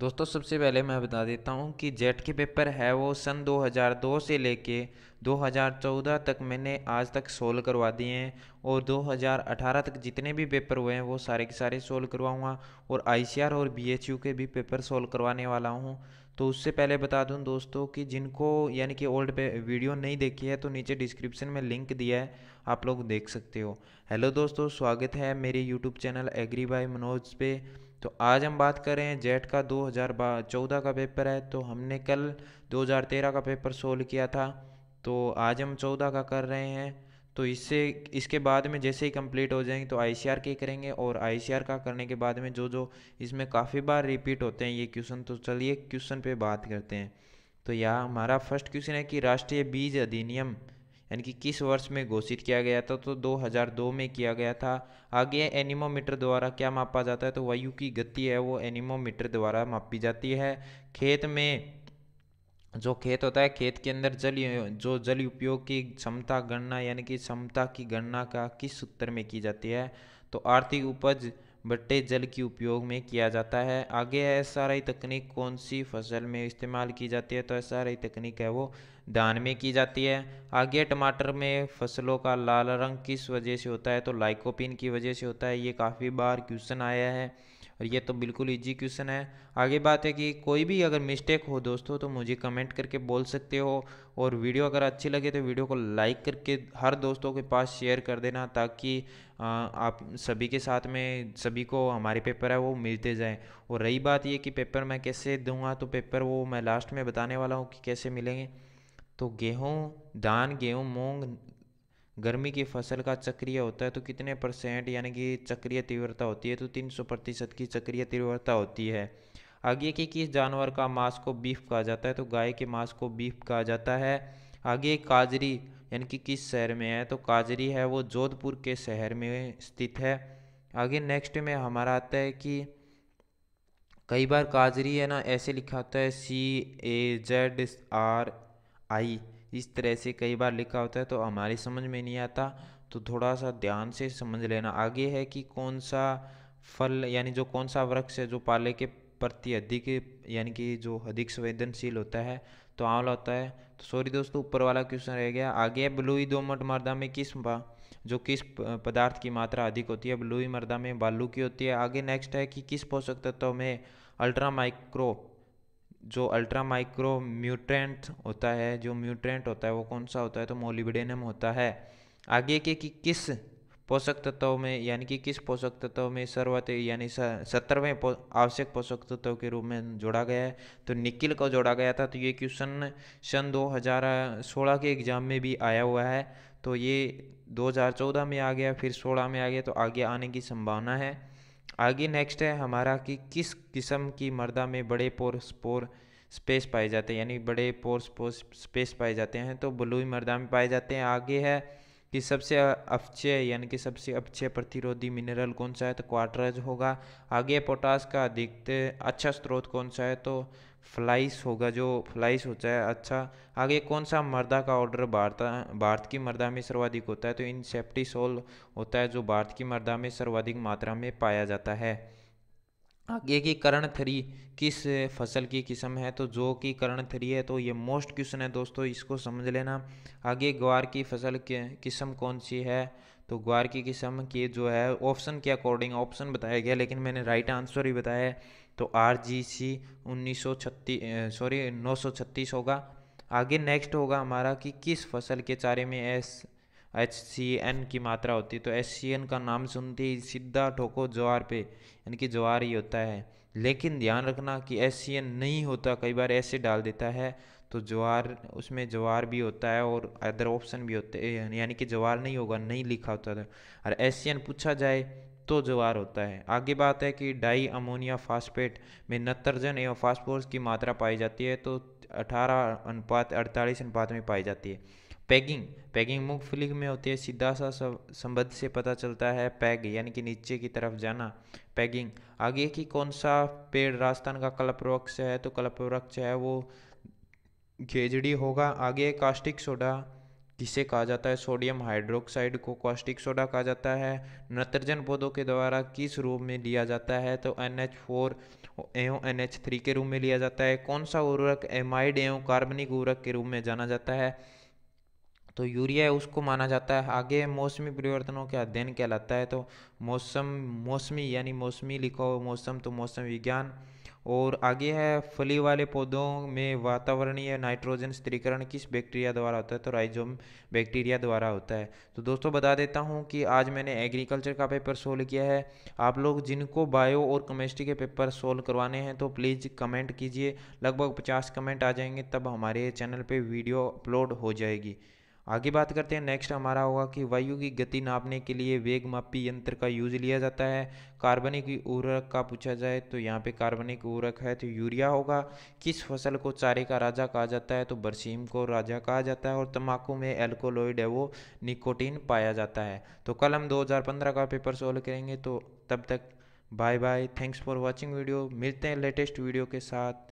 दोस्तों सबसे पहले मैं बता देता हूँ कि जेट के पेपर है वो सन 2002 से लेके 2014 तक मैंने आज तक सोल्व करवा दिए हैं और 2018 तक जितने भी पेपर हुए हैं वो सारे के सारे सोल्व करवाऊँगा और आई और बी के भी पेपर सोल्व करवाने वाला हूँ तो उससे पहले बता दूं दोस्तों कि जिनको यानी कि ओल्ड पे वीडियो नहीं देखी है तो नीचे डिस्क्रिप्शन में लिंक दिया है आप लोग देख सकते हो हेलो दोस्तों स्वागत है मेरे YouTube channel agri by Manoj पे तो आज हम बात कर रहे हैं जेट का 2014 का पेपर है तो हमने कल 2013 का पेपर सोल्व किया था तो आज हम चौदह का कर रहे हैं तो इससे इसके बाद में जैसे ही कंप्लीट हो जाएंगे तो आई सी आर के करेंगे और आई सी आर का करने के बाद में जो जो इसमें काफ़ी बार रिपीट होते हैं ये क्वेश्चन तो चलिए क्वेश्चन पे बात करते हैं तो यह हमारा फर्स्ट क्वेश्चन है कि राष्ट्रीय बीज अधिनियम यानी कि किस वर्ष में घोषित किया गया था तो 2002 में किया गया था आगे एनिमोमीटर द्वारा क्या मापा जाता है तो वायु की गति है वो एनिमोमीटर द्वारा मापी जाती है खेत में जो खेत होता है खेत के अंदर जल जो जल उपयोग की क्षमता गणना यानी कि क्षमता की गणना का किस सूत्र में की जाती है तो आर्थिक उपज बट्टे जल की उपयोग में किया जाता है आगे है एस आर आई तकनीक कौन सी फसल में इस्तेमाल की जाती है तो एस आर आई तकनीक है वो धान में की जाती है आगे टमाटर में फसलों का लाल रंग किस वजह से होता है तो लाइकोपिन की वजह से होता है ये काफ़ी बार क्वेश्चन आया है और ये तो बिल्कुल इजी क्वेश्चन है आगे बात है कि कोई भी अगर मिस्टेक हो दोस्तों तो मुझे कमेंट करके बोल सकते हो और वीडियो अगर अच्छी लगे तो वीडियो को लाइक करके हर दोस्तों के पास शेयर कर देना ताकि आप सभी के साथ में सभी को हमारे पेपर है वो मिलते जाएँ और रही बात ये कि पेपर मैं कैसे दूंगा तो पेपर वो मैं लास्ट में बताने वाला हूँ कि कैसे मिलेंगे तो गेहूँ धान गेहूँ मूंग गर्मी की फसल का चक्रीय होता है तो कितने परसेंट यानी कि चक्रीय तीव्रता होती है तो तीन सौ प्रतिशत की चक्रीय तीव्रता होती है आगे कि किस जानवर का मांस को बीफ कहा जाता है तो गाय के मांस को बीफ कहा जाता है आगे काजरी यानी कि किस शहर में है तो काजरी है वो जोधपुर के शहर में स्थित है आगे नेक्स्ट में हमारा आता है कि कई बार काजरी है ना ऐसे लिखा होता है सी ए जेड आर आई इस तरह से कई बार लिखा होता है तो हमारी समझ में नहीं आता तो थोड़ा सा ध्यान से समझ लेना आगे है कि कौन सा फल यानी जो कौन सा वृक्ष है जो पाले के प्रति अधिक यानी कि जो अधिक संवेदनशील होता है तो आंवला होता है तो सॉरी दोस्तों ऊपर वाला क्वेश्चन रह गया आगे ब्लूई दोमट मर्दा में किस बा जो किस पदार्थ की मात्रा अधिक होती है ब्लूई मर्दा में बालू की होती है आगे नेक्स्ट है कि किस पोषक तत्व में अल्ट्रा माइक्रो जो अल्ट्रा माइक्रो म्यूट्रेंट होता है जो म्यूट्रेंट होता है वो कौन सा होता है तो मोलिबडेनम होता है आगे के कि किस पोषक तत्वों में यानी कि किस पोषक तत्व में सर्वत यानी सत्तरवें आवश्यक पोषक तत्वों के रूप में जोड़ा गया है तो निकिल को जोड़ा गया था तो ये क्वेश्चन सन 2016 के एग्ज़ाम में भी आया हुआ है तो ये 2014 में आ गया फिर 16 में आ गया तो आगे आने की संभावना है आगे नेक्स्ट है हमारा कि किस किस्म की मर्दा में बड़े पोर स्पोर स्पेस पाए जाते हैं यानी बड़े पोर स्पोर स्पेस पाए जाते हैं तो ब्लूई मर्दा में पाए जाते हैं आगे है कि सबसे अक्षय यानी कि सबसे अच्छे प्रतिरोधी मिनरल कौन सा है तो क्वार्टरज होगा आगे पोटास का अधिकतर अच्छा स्रोत कौन सा है तो फ्लाइस होगा जो फ्लाइस होता है अच्छा आगे कौन सा मर्दा का ऑर्डर भारत भारत की मर्दा में सर्वाधिक होता है तो इन सेप्टिसोल होता है जो भारत की मर्दा में सर्वाधिक मात्रा में पाया जाता है आगे की करण थ्री किस फसल की किस्म है तो जो की करण थ्री है तो ये मोस्ट क्वेश्चन है दोस्तों इसको समझ लेना आगे ग्वार की फसल के किस्म कौन सी है तो ग्वार की किस्म की जो है ऑप्शन के अकॉर्डिंग ऑप्शन बताया गया लेकिन मैंने राइट आंसर ही बताया है तो आर जी सी उन्नीस सौ छत्तीस सॉरी नौ सौ छत्तीस होगा आगे नेक्स्ट होगा हमारा कि किस फसल के चारे में एस एच सी एन की मात्रा होती है तो एच सी एन का नाम सुनते ही सीधा ठोको ज्वार पे यानी कि ज्वार ही होता है लेकिन ध्यान रखना कि एच सी एन नहीं होता कई बार ऐसे डाल देता है तो ज्वार उसमें ज्वार भी होता है और अदर ऑप्शन भी होते हैं यानी कि ज्वार नहीं होगा नहीं लिखा होता था और एच सी एन पूछा जाए तो ज्वार होता है आगे बात है कि डाई अमोनिया फास्फेट में नत्रजन एवं फास्फोरस की मात्रा पाई जाती है तो अठारह अनुपात अड़तालीस अनुपात में पाई जाती है पैगिंग पैगिंग मूंगफली में होती है सीधा सा संबंध से पता चलता है पैग यानी कि नीचे की तरफ जाना पैगिंग आगे की कौन सा पेड़ राजस्थान का कल्प वृक्ष है तो कल्प वृक्ष है वो घेजड़ी होगा आगे कास्टिक सोडा किसे कहा जाता है सोडियम हाइड्रोक्साइड को कास्टिक सोडा कहा जाता है नत्रजन पौधों के द्वारा किस रूप में लिया जाता है तो एन एच फोर एवं एन एच थ्री के रूप में लिया जाता है कौन सा उर्वरक एमाइड एवं कार्बनिक उर्वरक के रूप में जाना जाता है तो यूरिया उसको माना जाता है आगे मौसमी परिवर्तनों के अध्ययन कहलाता है तो मौसम मौसमी यानी मौसमी लिखो मौसम तो मौसम विज्ञान और आगे है फली वाले पौधों में वातावरणीय नाइट्रोजन स्त्रीकरण किस बैक्टीरिया द्वारा होता है तो राइजोम बैक्टीरिया द्वारा होता है तो दोस्तों बता देता हूँ कि आज मैंने एग्रीकल्चर का पेपर सोल्व किया है आप लोग जिनको बायो और केमिस्ट्री के पेपर सोल्व करवाने हैं तो प्लीज़ कमेंट कीजिए लगभग पचास कमेंट आ जाएंगे तब हमारे चैनल पर वीडियो अपलोड हो जाएगी आगे बात करते हैं नेक्स्ट हमारा होगा कि वायु की गति नापने के लिए वेग मापी यंत्र का यूज लिया जाता है कार्बनिक उर्वरक का पूछा जाए तो यहाँ पे कार्बनिक उर्वरक है तो यूरिया होगा किस फसल को चारे का राजा कहा जाता है तो बरसीम को राजा कहा जाता है और तम्बाकू में एल्कोलोइड है वो निकोटीन पाया जाता है तो कल हम दो का पेपर सोल्व करेंगे तो तब तक bye bye thanks for watching video मिलते हैं लेटेस्ट वीडियो के साथ